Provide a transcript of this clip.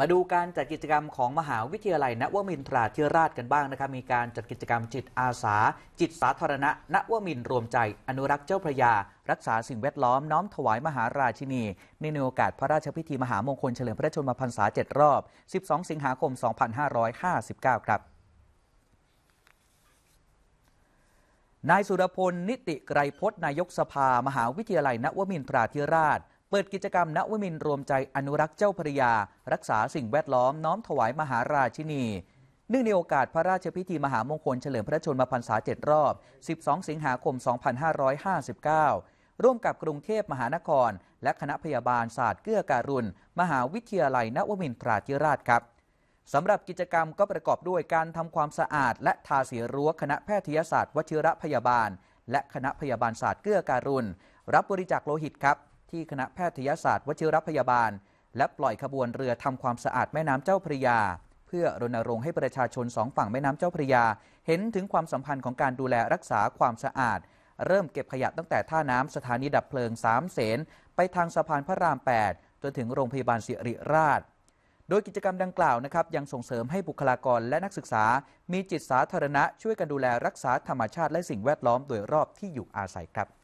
มาดูการจัดกิจกรรมของมหาวิทยาลัยนวมินทราธิราชกันบ้างนะครับมีการจัดกิจกรรมจิตอาสา จิตสาธารณะนวมิน รวมใจ อนุรักษ์เจ้าพระยา รักษาสิ่งแวดล้อมน้อมถวายมหาราชินีในโอกาส พระราชพิธี มหามงคลเฉลิมพระชนมพรรษา7 รอบ 12 สิงหาคม 2559 ครับ นายสุรพลนิติไกรพจนายกสภามหาวิทยาลัยนวมินทราธิราชเปิดกิจกรรม ณวมินรวมใจอนุรักษ์เจ้าพระยา รักษาสิ่งแวดล้อมน้อมถวายมหาราชินีเนื่องในโอกาสพระราชพิธีมหามงคลเฉลิมพระชนมพรรษาเจ็รอบ 12 สิงหาคม 2559 ร่วมกับกรุงเทพมหานคร และคณะพยาบาลศาสตร์เกื้อการุณมหาวิทยาลัยนวมินทราธิราชครับ สำหรับกิจกรรมก็ประกอบด้วยการทำความสะอาด และทาสีรั้วคณะแพทยศาสตร์ วชิระพยาบาล และคณะพยาบาลศาสตร์เกื้อการุณรับบริจาคโลหิตครับที่คณะแพทยศาสตร์ วชิรพยาบาล และปล่อยขบวนเรือทำความสะอาดแม่น้ำเจ้าพระยา เพื่อรณรงค์ให้ประชาชนสองฝั่งแม่น้ำเจ้าพระยา เห็นถึงความสัมพันธ์ของการดูแลรักษาความสะอาด เริ่มเก็บขยะตั้งแต่ท่าน้ำสถานีดับเพลิงสามเสนไปทางสะพานพระราม 8 จนถึงโรงพยาบาลสิริราช โดยกิจกรรมดังกล่าวนะครับยังส่งเสริมให้บุคลากรและนักศึกษา มีจิตสาธารณะช่วยกันดูแลรักษาธรรมชาติและสิ่งแวดล้อมโดยรอบที่อยู่อาศัยครับ